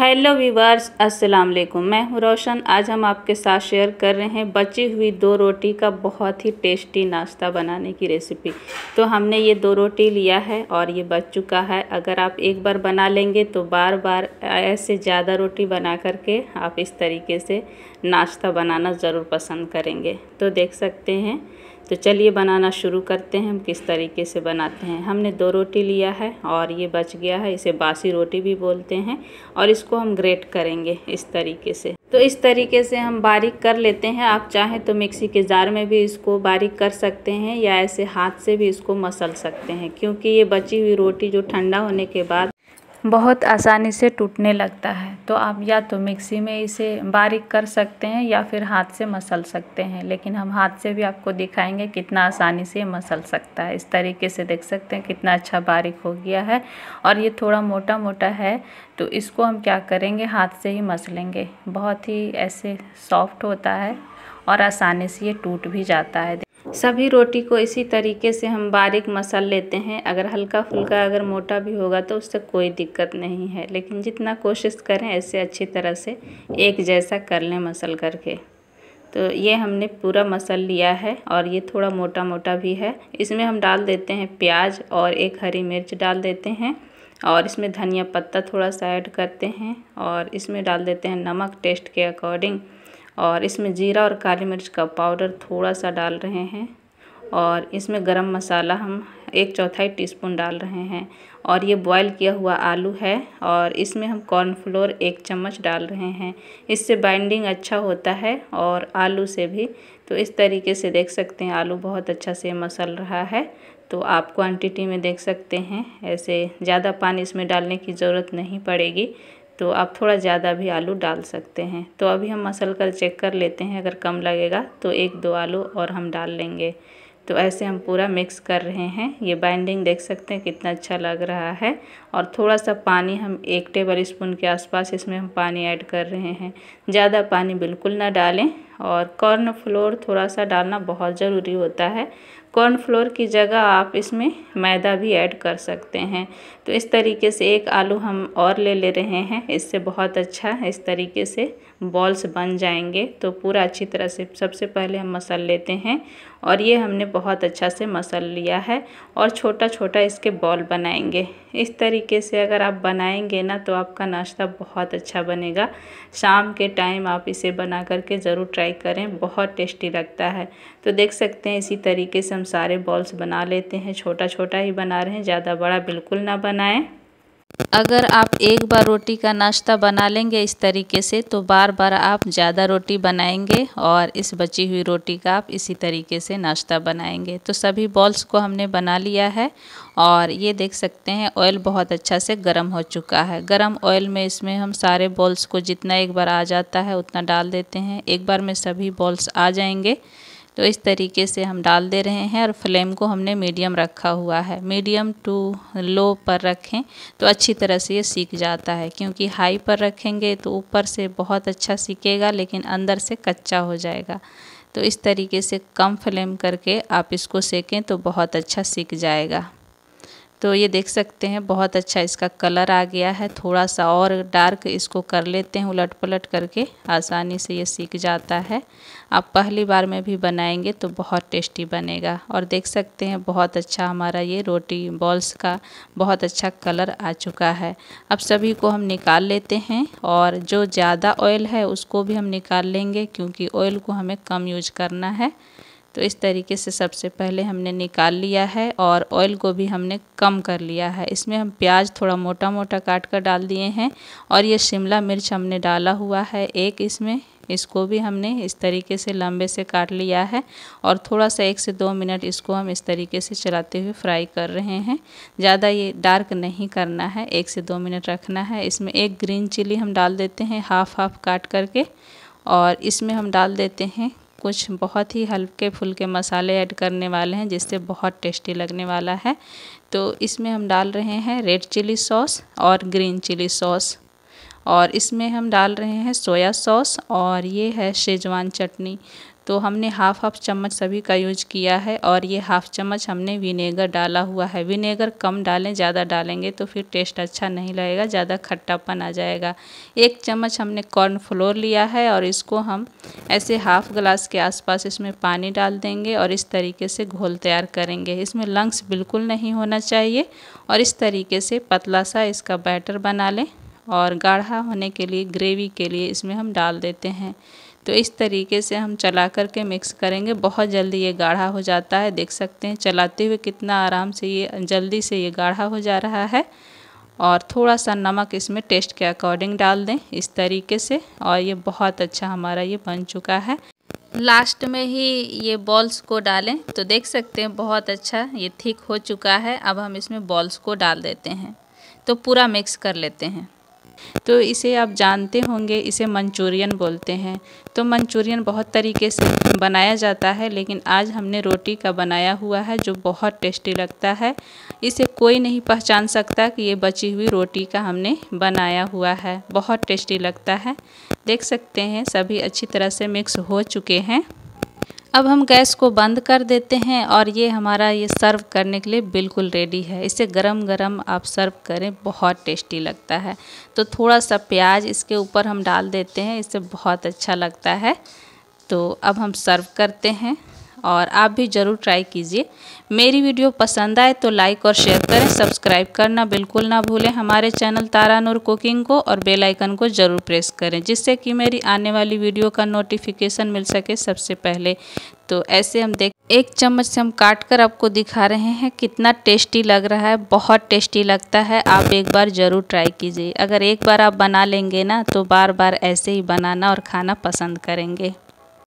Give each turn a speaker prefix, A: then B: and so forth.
A: hello viewers अस्सलाम वालेकुम मैं हूँ रोशन आज हम आपके साथ शेयर कर रहे हैं बची हुई दो रोटी का बहुत ही टेस्टी नाश्ता बनाने की रेसिपी तो हमने ये दो रोटी लिया है और ये बच चुका है अगर आप एक बार बना लेंगे तो बार बार ऐसे ज़्यादा रोटी बना करके आप इस तरीके से नाश्ता बनाना ज़रूर पसंद करेंगे तो देख सकते हैं तो चलिए बनाना शुरू करते हैं हम किस तरीके से बनाते हैं हमने दो रोटी लिया है और ये बच गया है इसे बासी रोटी भी बोलते हैं और इसको हम ग्रेट करेंगे इस तरीके से तो इस तरीके से हम बारीक कर लेते हैं आप चाहें तो मिक्सी के जार में भी इसको बारीक कर सकते हैं या ऐसे हाथ से भी इसको मसल सकते हैं क्योंकि ये बची हुई रोटी जो ठंडा होने के बाद बहुत आसानी से टूटने लगता है तो आप या तो मिक्सी में इसे बारीक कर सकते हैं या फिर हाथ से मसल सकते हैं लेकिन हम हाथ से भी आपको दिखाएंगे कितना आसानी से मसल सकता है इस तरीके से देख सकते हैं कितना अच्छा बारीक हो गया है और ये थोड़ा मोटा मोटा है तो इसको हम क्या करेंगे हाथ से ही मसलेंगे बहुत ही ऐसे सॉफ्ट होता है और आसानी से ये टूट भी जाता है सभी रोटी को इसी तरीके से हम बारीक मसल लेते हैं अगर हल्का फुल्का अगर मोटा भी होगा तो उससे कोई दिक्कत नहीं है लेकिन जितना कोशिश करें ऐसे अच्छी तरह से एक जैसा कर लें मसल करके तो ये हमने पूरा मसल लिया है और ये थोड़ा मोटा मोटा भी है इसमें हम डाल देते हैं प्याज और एक हरी मिर्च डाल देते हैं और इसमें धनिया पत्ता थोड़ा सा ऐड करते हैं और इसमें डाल देते हैं नमक टेस्ट के अकॉर्डिंग और इसमें जीरा और काली मिर्च का पाउडर थोड़ा सा डाल रहे हैं और इसमें गरम मसाला हम एक चौथाई टीस्पून डाल रहे हैं और ये बॉईल किया हुआ आलू है और इसमें हम कॉर्नफ्लोर एक चम्मच डाल रहे हैं इससे बाइंडिंग अच्छा होता है और आलू से भी तो इस तरीके से देख सकते हैं आलू बहुत अच्छा से मसल रहा है तो आप क्वान्टिटी में देख सकते हैं ऐसे ज़्यादा पानी इसमें डालने की ज़रूरत नहीं पड़ेगी तो आप थोड़ा ज़्यादा भी आलू डाल सकते हैं तो अभी हम मसल कर चेक कर लेते हैं अगर कम लगेगा तो एक दो आलू और हम डाल लेंगे तो ऐसे हम पूरा मिक्स कर रहे हैं ये बाइंडिंग देख सकते हैं कितना अच्छा लग रहा है और थोड़ा सा पानी हम एक टेबल स्पून के आसपास इसमें हम पानी ऐड कर रहे हैं ज़्यादा पानी बिल्कुल ना डालें और कॉर्न फ्लोर थोड़ा सा डालना बहुत ज़रूरी होता है कॉर्न फ्लोर की जगह आप इसमें मैदा भी ऐड कर सकते हैं तो इस तरीके से एक आलू हम और ले ले रहे हैं इससे बहुत अच्छा इस तरीके से बॉल्स बन जाएंगे तो पूरा अच्छी तरह से सबसे पहले हम मसल लेते हैं और ये हमने बहुत अच्छा से मसल लिया है और छोटा छोटा इसके बॉल बनाएंगे इस तरीके से अगर आप बनाएंगे ना तो आपका नाश्ता बहुत अच्छा बनेगा शाम के टाइम आप इसे बना करके ज़रूर ट्राई करें बहुत टेस्टी लगता है तो देख सकते हैं इसी तरीके से हम सारे बॉल्स बना लेते हैं छोटा छोटा ही बना रहे हैं ज़्यादा बड़ा बिल्कुल ना बनाएं अगर आप एक बार रोटी का नाश्ता बना लेंगे इस तरीके से तो बार बार आप ज़्यादा रोटी बनाएंगे और इस बची हुई रोटी का आप इसी तरीके से नाश्ता बनाएंगे तो सभी बॉल्स को हमने बना लिया है और ये देख सकते हैं ऑयल बहुत अच्छा से गर्म हो चुका है गर्म ऑयल में इसमें हम सारे बॉल्स को जितना एक बार आ जाता है उतना डाल देते हैं एक बार में सभी बॉल्स आ जाएंगे तो इस तरीके से हम डाल दे रहे हैं और फ्लेम को हमने मीडियम रखा हुआ है मीडियम टू लो पर रखें तो अच्छी तरह से ये सीख जाता है क्योंकि हाई पर रखेंगे तो ऊपर से बहुत अच्छा सीखेगा लेकिन अंदर से कच्चा हो जाएगा तो इस तरीके से कम फ्लेम करके आप इसको सेकें तो बहुत अच्छा सीख जाएगा तो ये देख सकते हैं बहुत अच्छा इसका कलर आ गया है थोड़ा सा और डार्क इसको कर लेते हैं उलट पलट करके आसानी से ये सीख जाता है आप पहली बार में भी बनाएंगे तो बहुत टेस्टी बनेगा और देख सकते हैं बहुत अच्छा हमारा ये रोटी बॉल्स का बहुत अच्छा कलर आ चुका है अब सभी को हम निकाल लेते हैं और जो ज़्यादा ऑयल है उसको भी हम निकाल लेंगे क्योंकि ऑयल को हमें कम यूज करना है तो इस तरीके से सबसे पहले हमने निकाल लिया है और ऑयल को भी हमने कम कर लिया है इसमें हम प्याज थोड़ा मोटा मोटा काट कर डाल दिए हैं और ये शिमला मिर्च हमने डाला हुआ है एक इसमें इसको भी हमने इस तरीके से लंबे से काट लिया है और थोड़ा सा एक से दो मिनट इसको हम इस तरीके से चलाते हुए फ्राई कर रहे हैं ज़्यादा ये डार्क नहीं करना है एक से दो मिनट रखना है इसमें एक ग्रीन चिली हम डाल देते हैं हाफ हाफ काट करके और इसमें हम डाल देते हैं कुछ बहुत ही हल्के फुल्के मसाले ऐड करने वाले हैं जिससे बहुत टेस्टी लगने वाला है तो इसमें हम डाल रहे हैं रेड चिली सॉस और ग्रीन चिली सॉस और इसमें हम डाल रहे हैं सोया सॉस और ये है शेजवान चटनी तो हमने हाफ़ हाफ़ चम्मच सभी का यूज किया है और ये हाफ़ चम्मच हमने विनेगर डाला हुआ है विनेगर कम डालें ज़्यादा डालेंगे तो फिर टेस्ट अच्छा नहीं लगेगा ज़्यादा खट्टापन आ जाएगा एक चम्मच हमने कॉर्नफ्लोर लिया है और इसको हम ऐसे हाफ़ ग्लास के आसपास इसमें पानी डाल देंगे और इस तरीके से घोल तैयार करेंगे इसमें लंग्स बिल्कुल नहीं होना चाहिए और इस तरीके से पतला सा इसका बैटर बना लें और गाढ़ा होने के लिए ग्रेवी के लिए इसमें हम डाल देते हैं तो इस तरीके से हम चला करके मिक्स करेंगे बहुत जल्दी ये गाढ़ा हो जाता है देख सकते हैं चलाते हुए कितना आराम से ये जल्दी से ये गाढ़ा हो जा रहा है और थोड़ा सा नमक इसमें टेस्ट के अकॉर्डिंग डाल दें इस तरीके से और ये बहुत अच्छा हमारा ये बन चुका है लास्ट में ही ये बॉल्स को डालें तो देख सकते हैं बहुत अच्छा ये थिक हो चुका है अब हम इसमें बॉल्स को डाल देते हैं तो पूरा मिक्स कर लेते हैं तो इसे आप जानते होंगे इसे मंचूरियन बोलते हैं तो मंचूरियन बहुत तरीके से बनाया जाता है लेकिन आज हमने रोटी का बनाया हुआ है जो बहुत टेस्टी लगता है इसे कोई नहीं पहचान सकता कि ये बची हुई रोटी का हमने बनाया हुआ है बहुत टेस्टी लगता है देख सकते हैं सभी अच्छी तरह से मिक्स हो चुके हैं अब हम गैस को बंद कर देते हैं और ये हमारा ये सर्व करने के लिए बिल्कुल रेडी है इसे गरम गरम आप सर्व करें बहुत टेस्टी लगता है तो थोड़ा सा प्याज इसके ऊपर हम डाल देते हैं इससे बहुत अच्छा लगता है तो अब हम सर्व करते हैं और आप भी ज़रूर ट्राई कीजिए मेरी वीडियो पसंद आए तो लाइक और शेयर करें सब्सक्राइब करना बिल्कुल ना भूलें हमारे चैनल तारा नूर कुकिंग को और बेल आइकन को ज़रूर प्रेस करें जिससे कि मेरी आने वाली वीडियो का नोटिफिकेशन मिल सके सबसे पहले तो ऐसे हम देख एक चम्मच से हम काट कर आपको दिखा रहे हैं कितना टेस्टी लग रहा है बहुत टेस्टी लगता है आप एक बार ज़रूर ट्राई कीजिए अगर एक बार आप बना लेंगे ना तो बार बार ऐसे ही बनाना और खाना पसंद करेंगे